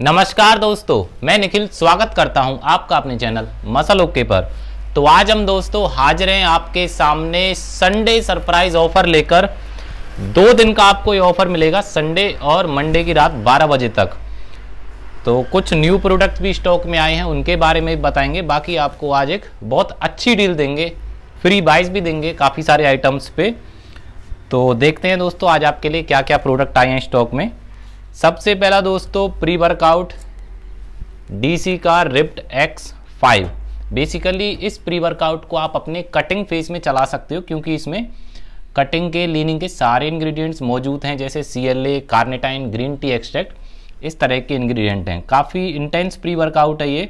नमस्कार दोस्तों मैं निखिल स्वागत करता हूं आपका अपने चैनल मसल ओके पर तो आज हम दोस्तों हाजिर हैं आपके सामने संडे सरप्राइज ऑफर लेकर दो दिन का आपको ये ऑफर मिलेगा संडे और मंडे की रात 12 बजे तक तो कुछ न्यू प्रोडक्ट भी स्टॉक में आए हैं उनके बारे में बताएंगे बाकी आपको आज एक बहुत अच्छी डील देंगे फ्री बाइस भी देंगे काफ़ी सारे आइटम्स पे तो देखते हैं दोस्तों आज आपके लिए क्या क्या प्रोडक्ट आए हैं स्टॉक में सबसे पहला दोस्तों प्री वर्कआउट डीसी का रिप्ट एक्स फाइव बेसिकली इस प्री वर्कआउट को आप अपने कटिंग फेज में चला सकते हो क्योंकि इसमें कटिंग के लीनिंग के सारे इंग्रेडिएंट्स मौजूद हैं जैसे C L A carnitine green tea extract इस तरह के इंग्रेडिएंट हैं काफ़ी इंटेंस प्री वर्कआउट है ये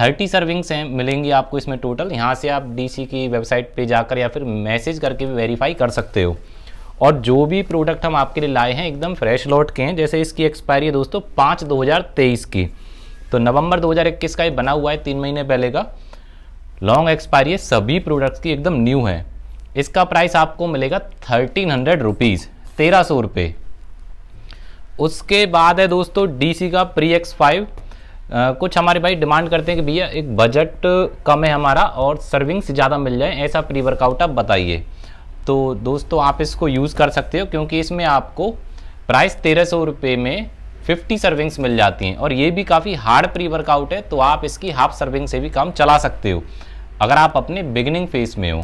थर्टी सर्विंग्स हैं मिलेंगी आपको इसमें टोटल यहाँ से आप डीसी की वेबसाइट पे जाकर या फिर मैसेज करके भी वेरीफाई कर सकते हो और जो भी प्रोडक्ट हम आपके लिए लाए हैं एकदम फ्रेश लौट के हैं जैसे इसकी एक्सपायरी है दोस्तों पाँच दो की तो नवंबर 2021 का ये बना हुआ है तीन महीने पहले का लॉन्ग एक्सपायरी है सभी प्रोडक्ट्स की एकदम न्यू है इसका प्राइस आपको मिलेगा थर्टीन हंड्रेड रुपीज़ तेरह सौ रुपये उसके बाद है दोस्तों डीसी का प्री एक्स फाइव कुछ हमारे भाई डिमांड करते हैं कि भैया एक बजट कम है हमारा और सर्विंग्स ज़्यादा मिल जाए ऐसा प्री वर्कआउट आप बताइए तो दोस्तों आप इसको यूज़ कर सकते हो क्योंकि इसमें आपको प्राइस तेरह सौ रुपये में फिफ्टी सर्विंग्स मिल जाती हैं और ये भी काफ़ी हार्ड प्री वर्कआउट है तो आप इसकी हाफ सर्विंग से भी काम चला सकते हो अगर आप अपने बिगिनिंग फेज में हो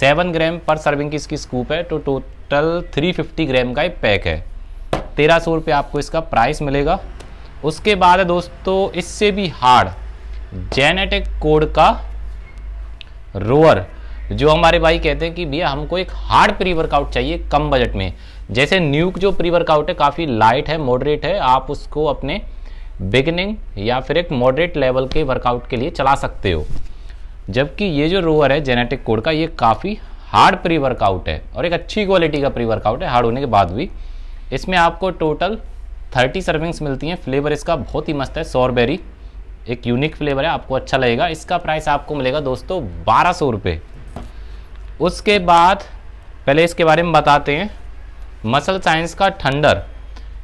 सेवन ग्राम पर सर्विंग की इसकी स्कूप है तो टोटल थ्री फिफ्टी ग्राम का एक पैक है तेरह सौ रुपये आपको इसका प्राइस मिलेगा उसके बाद है दोस्तों इससे भी हार्ड जेनेटिक कोड का रोअर जो हमारे भाई कहते हैं कि भैया हमको एक हार्ड प्री वर्कआउट चाहिए कम बजट में जैसे न्यूक जो प्री वर्कआउट है काफ़ी लाइट है मॉडरेट है आप उसको अपने बिगनिंग या फिर एक मॉडरेट लेवल के वर्कआउट के लिए चला सकते हो जबकि ये जो रोअर है जेनेटिक कोड का ये काफ़ी हार्ड प्री वर्कआउट है और एक अच्छी क्वालिटी का प्री वर्कआउट है हार्ड होने के बाद भी इसमें आपको टोटल थर्टी सर्विंग्स मिलती हैं फ्लेवर इसका बहुत ही मस्त है सॉरबेरी एक यूनिक फ्लेवर है आपको अच्छा लगेगा इसका प्राइस आपको मिलेगा दोस्तों बारह सौ रुपये उसके बाद पहले इसके बारे में बताते हैं मसल साइंस का ठंडर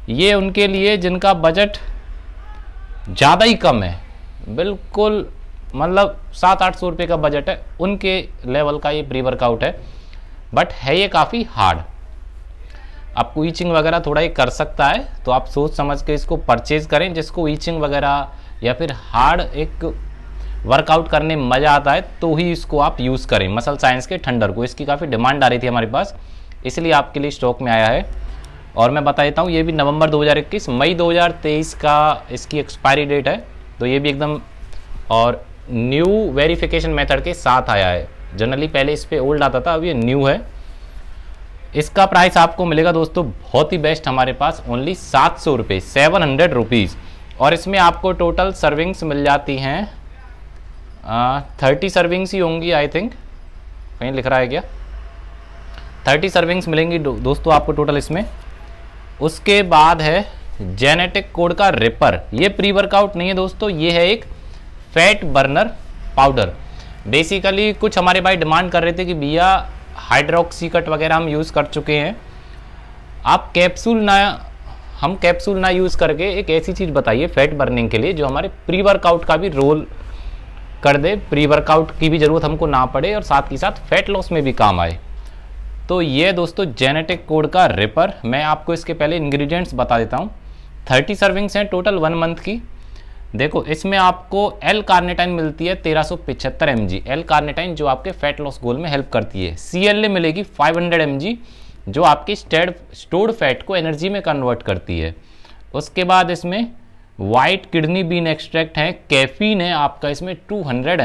ये उनके लिए जिनका बजट ज़्यादा ही कम है बिल्कुल मतलब सात आठ सौ रुपये का बजट है उनके लेवल का ये प्री वर्कआउट है बट है ये काफ़ी हार्ड आपको ईचिंग वगैरह थोड़ा ये कर सकता है तो आप सोच समझ के इसको परचेज़ करें जिसको ईचिंग वगैरह या फिर हार्ड एक वर्कआउट करने में मज़ा आता है तो ही इसको आप यूज़ करें मसल साइंस के ठंडर को इसकी काफ़ी डिमांड आ रही थी हमारे पास इसलिए आपके लिए स्टॉक में आया है और मैं बता देता हूँ ये भी नवंबर 2021 मई 2023 का इसकी एक्सपायरी डेट है तो ये भी एकदम और न्यू वेरिफिकेशन मेथड के साथ आया है जनरली पहले इस पर ओल्ड आता था अब ये न्यू है इसका प्राइस आपको मिलेगा दोस्तों बहुत ही बेस्ट हमारे पास ओनली सात सौ रुपये सेवन हंड्रेड रुपीज़ और इसमें आपको टोटल सर्विंग्स मिल जाती हैं थर्टी सर्विंग्स ही होंगी आई थिंक कहीं लिख रहा है क्या थर्टी सर्विंग्स मिलेंगी दो, दोस्तों आपको टोटल इसमें उसके बाद है जेनेटिक कोड का रिपर ये प्री वर्कआउट नहीं है दोस्तों ये है एक फैट बर्नर पाउडर बेसिकली कुछ हमारे भाई डिमांड कर रहे थे कि भैया हाइड्रोक्सी कट वगैरह हम यूज़ कर चुके हैं आप कैप्सूल ना हम कैप्सूल ना यूज़ करके एक ऐसी चीज़ बताइए फैट बर्निंग के लिए जो हमारे प्री वर्कआउट का भी रोल कर दे प्री वर्कआउट की भी ज़रूरत हमको ना पड़े और साथ ही साथ फैट लॉस में भी काम आए तो ये दोस्तों जेनेटिक कोड का रिपर मैं आपको इसके पहले इंग्रेडिएंट्स बता देता हूँ थर्टी सर्विंग्स हैं टोटल वन मंथ की देखो इसमें आपको एल कार्नेटाइन मिलती है तेरह सौ पिछहत्तर एम जी एल कार्नेटाइन जो आपके फैट लॉस गोल में हेल्प करती है सी एल ए मिलेगी फाइव हंड्रेड एम जी जो आपकी स्टेड स्टोर्ड फैट को एनर्जी में कन्वर्ट करती है उसके बाद इसमें व्हाइट किडनी बीन एक्सट्रैक्ट है कैफीन है आपका इसमें 200 हंड्रेड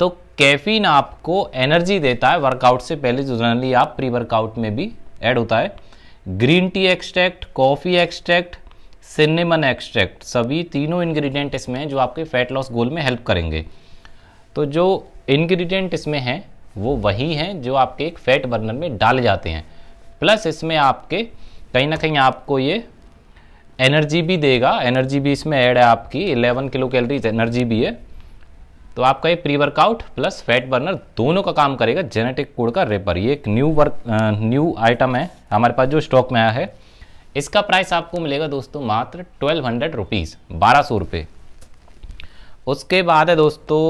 तो कैफीन आपको एनर्जी देता है वर्कआउट से पहले जनरली आप प्री वर्कआउट में भी ऐड होता है green tea extract coffee extract cinnamon extract सभी तीनों इंग्रेडिएंट इसमें हैं जो आपके फैट लॉस गोल में हेल्प करेंगे तो जो इंग्रेडिएंट इसमें हैं वो वही हैं जो आपके एक फैट बर्नर में डाले जाते हैं प्लस इसमें आपके कहीं ना कहीं आपको ये एनर्जी भी देगा एनर्जी भी इसमें ऐड है आपकी 11 किलो कैलरीज एनर्जी भी है तो आपका ये pre workout plus fat burner दोनों का काम करेगा जेनेटिक कोड का रेपर ये एक न्यू वर्क न्यू आइटम है हमारे पास जो स्टॉक में आया है इसका प्राइस आपको मिलेगा दोस्तों मात्र ट्वेल्व हंड्रेड रुपीज़ बारह सौ रुपये उसके बाद है दोस्तों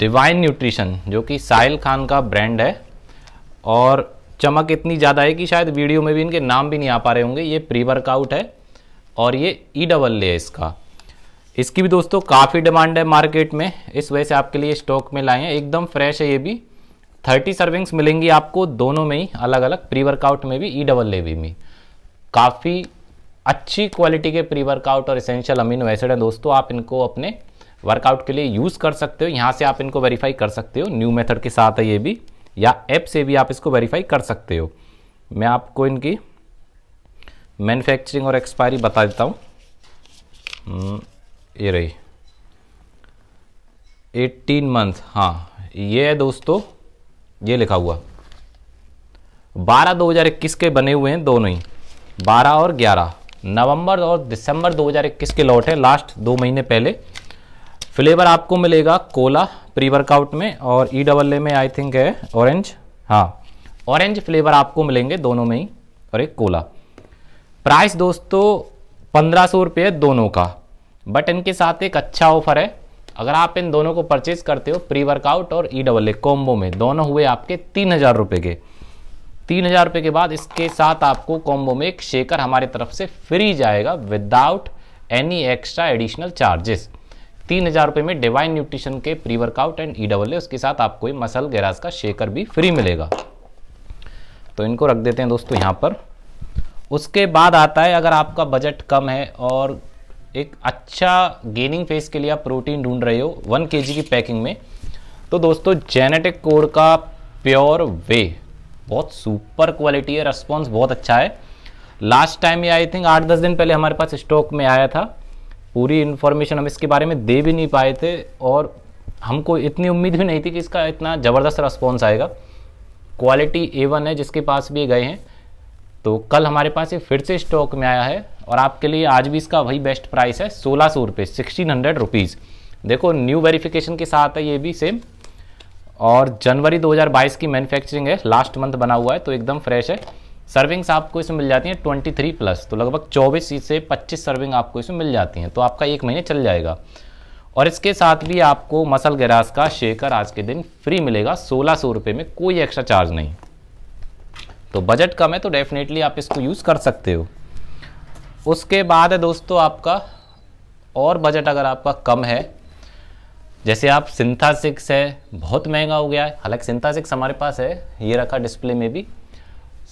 डिवाइन न्यूट्रिशन जो कि साहिल खान का ब्रांड है और चमक इतनी ज़्यादा है कि शायद वीडियो में भी इनके नाम भी नहीं आ पा रहे होंगे ये प्री वर्कआउट है और ये ई डबल ले है इसका इसकी भी दोस्तों काफ़ी डिमांड है मार्केट में इस वजह से आपके लिए स्टॉक में लाए हैं एकदम फ्रेश है ये भी थर्टी सर्विंग्स मिलेंगी आपको दोनों में ही अलग अलग प्री वर्कआउट में भी ई e डबल भी में काफ़ी अच्छी क्वालिटी के प्री वर्कआउट और इसेंशियल अमीनो एसिड हैं दोस्तों आप इनको अपने वर्कआउट के लिए यूज़ कर सकते हो यहाँ से आप इनको वेरीफाई कर सकते हो न्यू मेथड के साथ है ये भी या ऐप से भी आप इसको वेरीफाई कर सकते हो मैं आपको इनकी मैन्युफैक्चरिंग और एक्सपायरी बता देता हूँ हम्म, ये रही 18 मंथ हाँ ये है दोस्तों ये लिखा हुआ 12 2021 के बने हुए हैं दोनों ही 12 और 11 नवंबर और दिसंबर 2021 के लॉट है लास्ट दो महीने पहले फ्लेवर आपको मिलेगा कोला प्री वर्कआउट में और ई डबल ए में आई थिंक है ऑरेंज हाँ ऑरेंज फ्लेवर आपको मिलेंगे दोनों में ही और एक कोला प्राइस दोस्तों पंद्रह सौ रुपये दोनों का बट इनके साथ एक अच्छा ऑफर है अगर आप इन दोनों को परचेज करते हो प्री वर्कआउट और ई डबल ए कॉम्बो में दोनों हुए आपके तीन हज़ार रुपये के तीन हज़ार रुपये के बाद इसके साथ आपको कॉम्बो में एक शेकर हमारी तरफ से फ्री जाएगा without any extra additional charges तीन हज़ार रुपये में डिवाइन न्यूट्रिशन के pre workout and E double उसके साथ आपको ये मसल गैराज का शेकर भी फ्री मिलेगा तो इनको रख देते हैं दोस्तों यहाँ पर उसके बाद आता है अगर आपका बजट कम है और एक अच्छा गेनिंग फेस के लिए आप प्रोटीन ढूंढ रहे हो वन के की पैकिंग में तो दोस्तों जेनेटिक कोर का प्योर वे बहुत सुपर क्वालिटी है रिस्पॉन्स बहुत अच्छा है लास्ट टाइम ये आई थिंक आठ दस दिन पहले हमारे पास स्टॉक में आया था पूरी इन्फॉर्मेशन हम इसके बारे में दे भी नहीं पाए थे और हमको इतनी उम्मीद भी नहीं थी कि इसका इतना ज़बरदस्त रिस्पॉन्स आएगा क्वालिटी ए वन है जिसके पास भी गए हैं तो कल हमारे पास ये फिर से स्टॉक में आया है और आपके लिए आज भी इसका वही बेस्ट प्राइस है सोलह सौ रुपये सिक्सटीन हंड्रेड रुपीज़ देखो न्यू वेरिफिकेशन के साथ है ये भी सेम और जनवरी 2022 की मैन्युफैक्चरिंग है लास्ट मंथ बना हुआ है तो एकदम फ्रेश है सर्विंग्स आपको इसमें मिल जाती हैं 23 प्लस तो लगभग 24 से 25 सर्विंग आपको इसमें मिल जाती हैं तो आपका एक महीने चल जाएगा और इसके साथ भी आपको मसल गरास का शेकर आज के दिन फ्री मिलेगा सोलह सौ रुपये में कोई एक्स्ट्रा चार्ज नहीं तो बजट कम है तो डेफिनेटली आप इसको यूज़ कर सकते हो उसके बाद है दोस्तों आपका और बजट अगर आपका कम है जैसे आप सिंथा सिक्स है बहुत महंगा हो गया है हालांकि सिंथा सिक्स हमारे पास है ये रखा डिस्प्ले में भी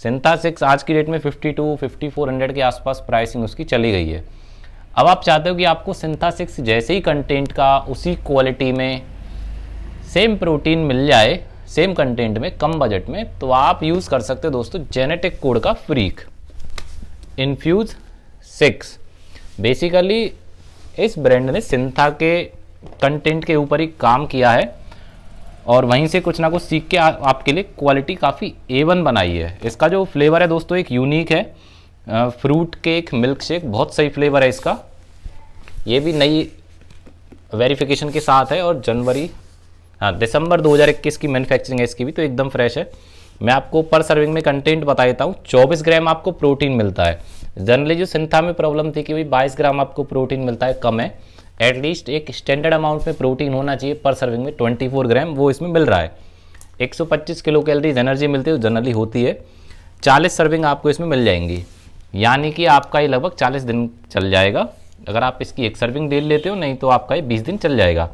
सिंथा सिक्स आज की डेट में 52, 5400 के आसपास प्राइसिंग उसकी चली गई है अब आप चाहते हो कि आपको सिंथा सिक्स जैसे ही कंटेंट का उसी क्वालिटी में सेम प्रोटीन मिल जाए सेम कंटेंट में कम बजट में तो आप यूज़ कर सकते हो दोस्तों जेनेटिक कोड का फ्रीक इन्फ्यूज सिक्स बेसिकली इस ब्रांड ने सिंथा के कंटेंट के ऊपर ही काम किया है और वहीं से कुछ ना कुछ सीख के आ, आपके लिए क्वालिटी काफ़ी ए वन बनाई है इसका जो फ्लेवर है दोस्तों एक यूनिक है फ्रूट केक मिल्क शेक बहुत सही फ्लेवर है इसका ये भी नई वेरिफिकेशन के साथ है और जनवरी हाँ दिसंबर 2021 की मैन्युफैक्चरिंग है इसकी भी तो एकदम फ्रेश है मैं आपको पर सर्विंग में कंटेंट बता देता हूँ 24 ग्राम आपको प्रोटीन मिलता है जनरली जो सिंथा में प्रॉब्लम थी कि भाई बाईस ग्राम आपको प्रोटीन मिलता है कम है एटलीस्ट एक स्टैंडर्ड अमाउंट में प्रोटीन होना चाहिए पर सर्विंग में 24 ग्राम वो इसमें मिल रहा है 125 किलो कैलरीज एनर्जी मिलती है जनरली होती है 40 सर्विंग आपको इसमें मिल जाएंगी यानी कि आपका ये लगभग 40 दिन चल जाएगा अगर आप इसकी एक सर्विंग डेल लेते हो नहीं तो आपका ये बीस दिन चल जाएगा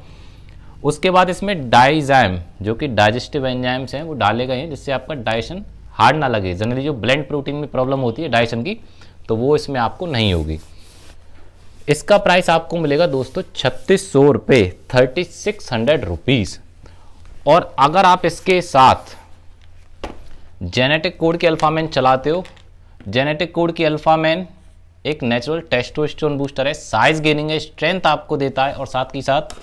उसके बाद इसमें डाइजैम जो कि डाइजेस्टिव एंजाइम्स हैं वो डाले गए हैं जिससे आपका डाइशन हार्ड ना लगे जनरली जो ब्लेंड प्रोटीन में प्रॉब्लम होती है डाइशन की तो वो इसमें आपको नहीं होगी इसका प्राइस आपको मिलेगा दोस्तों छत्तीस सौ रुपये थर्टी सिक्स हंड्रेड रुपीज़ और अगर आप इसके साथ जेनेटिक कोड की अल्फ़ामैन चलाते हो जेनेटिक कोड की अल्फ़ामैन एक नेचुरल टेस्टोस्टेरोन बूस्टर है साइज गेनिंग है स्ट्रेंथ आपको देता है और साथ ही साथ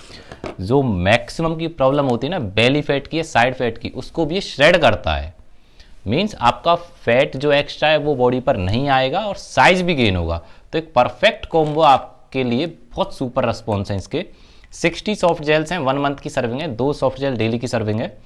जो मैक्सिमम की प्रॉब्लम होती है ना बेली फैट की साइड फैट की उसको भी श्रेड करता है मीन्स आपका फैट जो एक्स्ट्रा है वो बॉडी पर नहीं आएगा और साइज भी गेन होगा तो एक परफेक्ट कॉम्बो आपके लिए बहुत सुपर रिस्पॉन्स है इसके 60 सॉफ्ट जेल्स हैं वन मंथ की सर्विंग है दो सॉफ्ट जेल डेली की सर्विंग है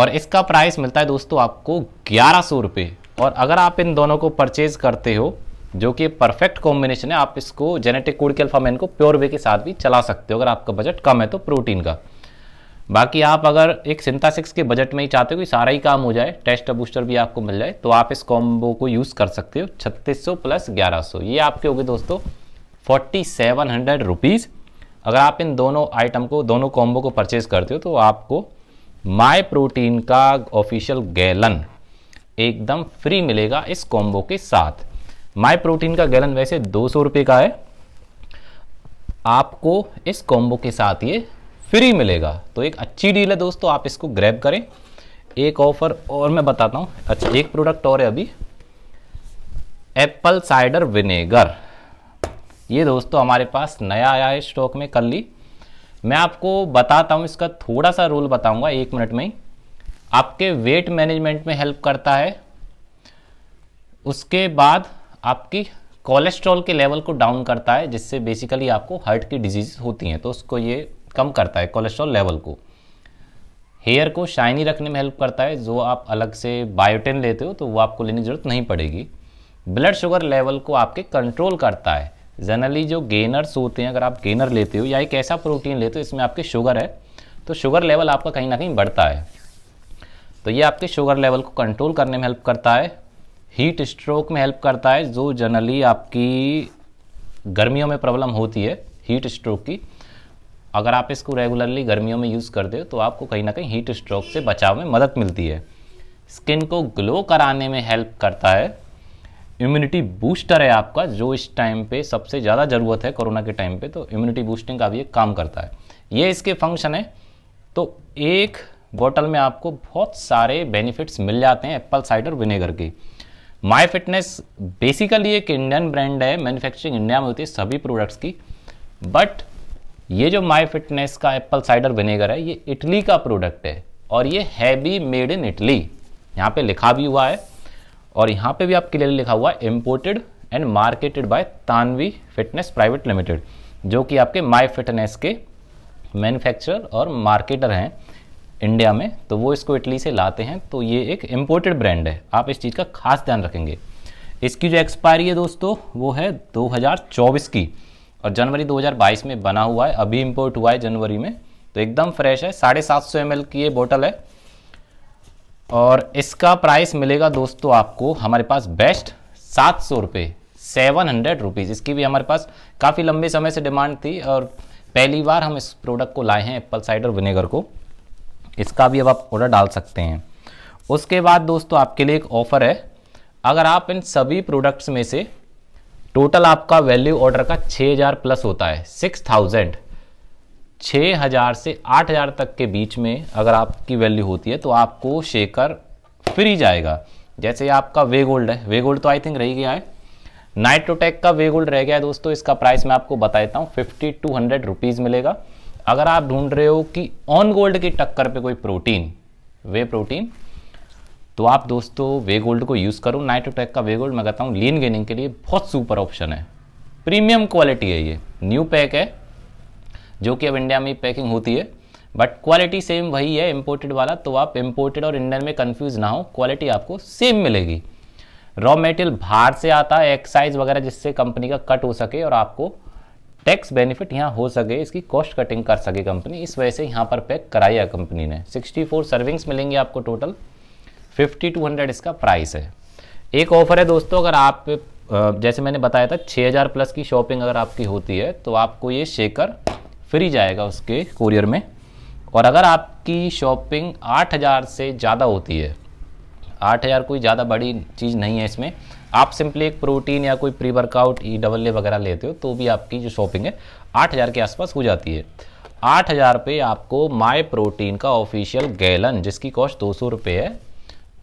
और इसका प्राइस मिलता है दोस्तों आपको ग्यारह सौ रुपये और अगर आप इन दोनों को परचेज करते हो जो कि परफेक्ट कॉम्बिनेशन है आप इसको जेनेटिक कोड के अल्फामैन को प्योर वे के साथ भी चला सकते हो अगर आपका बजट कम है तो प्रोटीन का बाकी आप अगर एक सिंता सिक्स के बजट में ही चाहते हो कि सारा ही काम हो जाए टेस्ट और बूस्टर भी आपको मिल जाए तो आप इस कॉम्बो को यूज़ कर सकते हो 3600 प्लस 1100 ये आपके हो गए दोस्तों फोर्टी सेवन अगर आप इन दोनों आइटम को दोनों कॉम्बो को परचेज करते हो तो आपको माई प्रोटीन का ऑफिशियल गैलन एकदम फ्री मिलेगा इस कॉम्बो के साथ माई प्रोटीन का गैलन वैसे दो सौ रुपये का है आपको इस कॉम्बो के साथ ये फ्री मिलेगा तो एक अच्छी डील है दोस्तों आप इसको ग्रैब करें एक ऑफर और मैं बताता हूँ अच्छा एक प्रोडक्ट और है अभी एप्पल साइडर विनेगर ये दोस्तों हमारे पास नया आया है स्टॉक में कल ही मैं आपको बताता हूँ इसका थोड़ा सा रोल बताऊँगा एक मिनट में ही आपके वेट मैनेजमेंट में हेल्प करता है उसके बाद आपकी कोलेस्ट्रॉल के लेवल को डाउन करता है जिससे बेसिकली आपको हार्ट की डिजीज़ होती हैं तो उसको ये कम करता है कोलेस्ट्रॉल लेवल को हेयर को शाइनी रखने में हेल्प करता है जो आप अलग से बायोटिन लेते हो तो वो आपको लेने की ज़रूरत नहीं पड़ेगी ब्लड शुगर लेवल को आपके कंट्रोल करता है जनरली जो गेनर्स होते हैं अगर आप गेनर लेते हो या एक ऐसा प्रोटीन लेते हो इसमें आपके शुगर है तो शुगर लेवल आपका कहीं ना कहीं बढ़ता है तो ये आपके शुगर लेवल को कंट्रोल करने में हेल्प करता है हीट स्ट्रोक में हेल्प करता है जो जनरली आपकी गर्मियों में प्रॉब्लम होती है हीट स्ट्रोक की अगर आप इसको रेगुलरली गर्मियों में यूज़ करते हो तो आपको कहीं ना कहीं हीट स्ट्रोक से बचाव में मदद मिलती है स्किन को ग्लो कराने में हेल्प करता है इम्यूनिटी बूस्टर है आपका जो इस टाइम पे सबसे ज़्यादा ज़रूरत है कोरोना के टाइम पे तो इम्यूनिटी बूस्टिंग का भी एक काम करता है ये इसके फंक्शन है तो एक बॉटल में आपको बहुत सारे बेनिफिट्स मिल जाते हैं एप्पल साइडर विनेगर की माई फिटनेस बेसिकली एक इंडियन ब्रांड है मैन्युफैक्चरिंग इंडिया में होती है सभी प्रोडक्ट्स की बट ये जो माई फिटनेस का एप्पल साइडर विनेगर है ये इटली का प्रोडक्ट है और ये है मेड इन इटली यहाँ पे लिखा भी हुआ है और यहाँ पे भी आप क्लियरली लिखा हुआ है imported and marketed by Tanvi Fitness Private Limited जो कि आपके माई फिटनेस के मैन्युफैक्चरर और मार्केटर हैं इंडिया में तो वो इसको इटली से लाते हैं तो ये एक इम्पोर्टेड ब्रांड है आप इस चीज़ का खास ध्यान रखेंगे इसकी जो एक्सपायरी है दोस्तों वो है दो की और जनवरी 2022 में बना हुआ है अभी इम्पोर्ट हुआ है जनवरी में तो एकदम फ्रेश है साढ़े सात सौ एम की ये बोतल है और इसका प्राइस मिलेगा दोस्तों आपको हमारे पास बेस्ट सात सौ रुपये सेवन हंड्रेड रुपीज़ इसकी भी हमारे पास काफ़ी लंबे समय से डिमांड थी और पहली बार हम इस प्रोडक्ट को लाए हैं एप्पल साइडर विनेगर को इसका भी अब आप ऑर्डर डाल सकते हैं उसके बाद दोस्तों आपके लिए एक ऑफ़र है अगर आप इन सभी प्रोडक्ट्स में से टोटल आपका वैल्यू ऑर्डर का 6000 प्लस होता है 6000 6000 से 8000 तक के बीच में अगर आपकी वैल्यू होती है तो आपको शेकर फ्री जाएगा जैसे आपका वे गोल्ड है वे गोल्ड तो आई थिंक रह गया है नाइट्रोटेक का वे गोल्ड रह गया है दोस्तों इसका प्राइस मैं आपको बता देता हूँ फिफ्टी टू हंड्रेड रुपीज़ मिलेगा अगर आप ढूंढ रहे हो कि ऑन गोल्ड की टक्कर पे कोई प्रोटीन वे प्रोटीन तो आप दोस्तों वे गोल्ड को यूज़ करो अटैक का वे गोल्ड मैं कहता हूँ लीन गेनिंग के लिए बहुत सुपर ऑप्शन है प्रीमियम क्वालिटी है ये न्यू पैक है जो कि अब इंडिया में पैकिंग होती है बट क्वालिटी सेम वही है इम्पोर्टेड वाला तो आप इम्पोर्टेड और इंडियन में कन्फ्यूज ना हो क्वालिटी आपको सेम मिलेगी रॉ मेटेरियल बाहर से आता है एक्साइज वगैरह जिससे कंपनी का कट हो सके और आपको टैक्स बेनिफिट यहाँ हो सके इसकी कॉस्ट कटिंग कर सके कंपनी इस वजह से यहाँ पर पैक कराया कंपनी ने 64 सर्विंग्स मिलेंगी आपको टोटल फिफ्टी टू हंड्रेड इसका प्राइस है एक ऑफर है दोस्तों अगर आप जैसे मैंने बताया था 6000 प्लस की शॉपिंग अगर आपकी होती है तो आपको ये शेकर फ्री जाएगा उसके कुरियर में और अगर आपकी शॉपिंग 8000 से ज़्यादा होती है 8000 कोई ज़्यादा बड़ी चीज़ नहीं है इसमें आप सिंपली एक प्रोटीन या कोई pre workout E double A वगैरह लेते हो तो भी आपकी जो शॉपिंग है आठ के आसपास हो जाती है आठ हज़ार आपको माई प्रोटीन का ऑफिशियल गैलन जिसकी कॉस्ट दो सौ है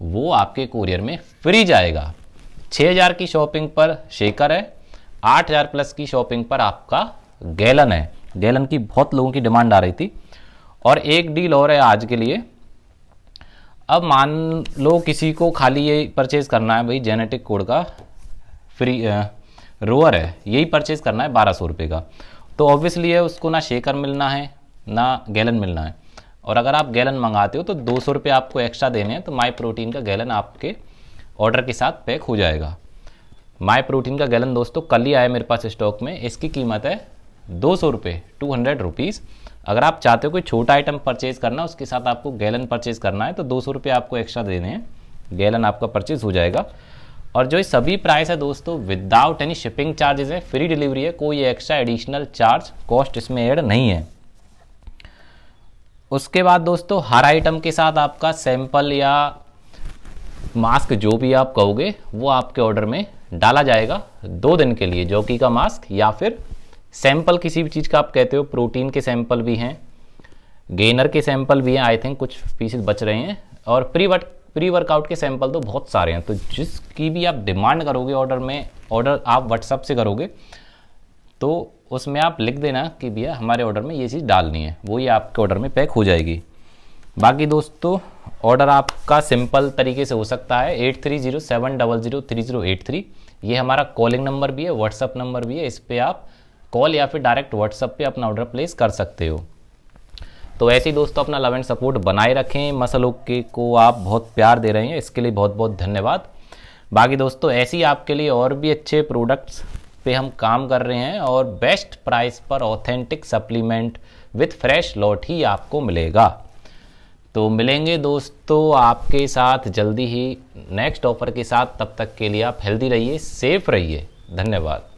वो आपके कुरियर में फ्री जाएगा 6000 की शॉपिंग पर शेकर है 8000 प्लस की शॉपिंग पर आपका गैलन है गैलन की बहुत लोगों की डिमांड आ रही थी और एक डील और है आज के लिए अब मान लो किसी को खाली ये परचेज करना है भाई जेनेटिक कोड का फ्री रोअर है यही परचेज करना है बारह सौ का तो ऑब्वियसली है उसको ना शेकर मिलना है ना गैलन मिलना है और अगर आप गैलन मंगाते हो तो दो सौ रुपये आपको एक्स्ट्रा देने हैं तो माई प्रोटीन का गैलन आपके ऑर्डर के साथ पैक हो जाएगा माई प्रोटीन का गैलन दोस्तों कल ही आया मेरे पास स्टॉक में इसकी कीमत है दो सौ रुपये टू हंड्रेड रुपीज़ अगर आप चाहते हो कोई छोटा आइटम परचेज करना उसके साथ आपको गैलन परचेज करना है तो दो सौ रुपये आपको एक्स्ट्रा देने हैं गैलन आपका परचेज हो जाएगा और जो सभी प्राइस है दोस्तों विदाउट एनी शिपिंग चार्जेस है फ्री डिलीवरी है कोई एक्स्ट्रा एडिशनल चार्ज कॉस्ट इसमें ऐड नहीं है उसके बाद दोस्तों हर आइटम के साथ आपका सैंपल या मास्क जो भी आप कहोगे वो आपके ऑर्डर में डाला जाएगा दो दिन के लिए जौकी का मास्क या फिर सैंपल किसी भी चीज़ का आप कहते हो प्रोटीन के सैंपल भी हैं गेनर के सैंपल भी हैं आई थिंक कुछ पीसेस बच रहे हैं और प्री वर्क प्री वर्कआउट के सैंपल तो बहुत सारे हैं तो जिसकी भी आप डिमांड करोगे ऑर्डर में ऑर्डर आप व्हाट्सअप से करोगे तो उसमें आप लिख देना कि भैया हमारे ऑर्डर में ये चीज़ डालनी है वो ही आपके ऑर्डर में पैक हो जाएगी बाकी दोस्तों ऑर्डर आपका सिंपल तरीके से हो सकता है eight three zero seven double zero three zero eight three ये हमारा कॉलिंग नंबर भी है व्हाट्सअप नंबर भी है इस पर आप कॉल या फिर डायरेक्ट व्हाट्सअप पे अपना ऑर्डर प्लेस कर सकते हो तो ऐसे ही दोस्तों अपना लव एंड सपोर्ट बनाए रखें मसलों के को आप बहुत प्यार दे रहे हैं इसके लिए बहुत बहुत धन्यवाद बाकी दोस्तों ऐसे ही आपके लिए और भी अच्छे प्रोडक्ट्स पे हम काम कर रहे हैं और बेस्ट प्राइस पर authentic supplement with fresh lot ही आपको मिलेगा तो मिलेंगे दोस्तों आपके साथ जल्दी ही नेक्स्ट ऑफर के साथ तब तक के लिए आप हेल्दी रहिए सेफ रहिए धन्यवाद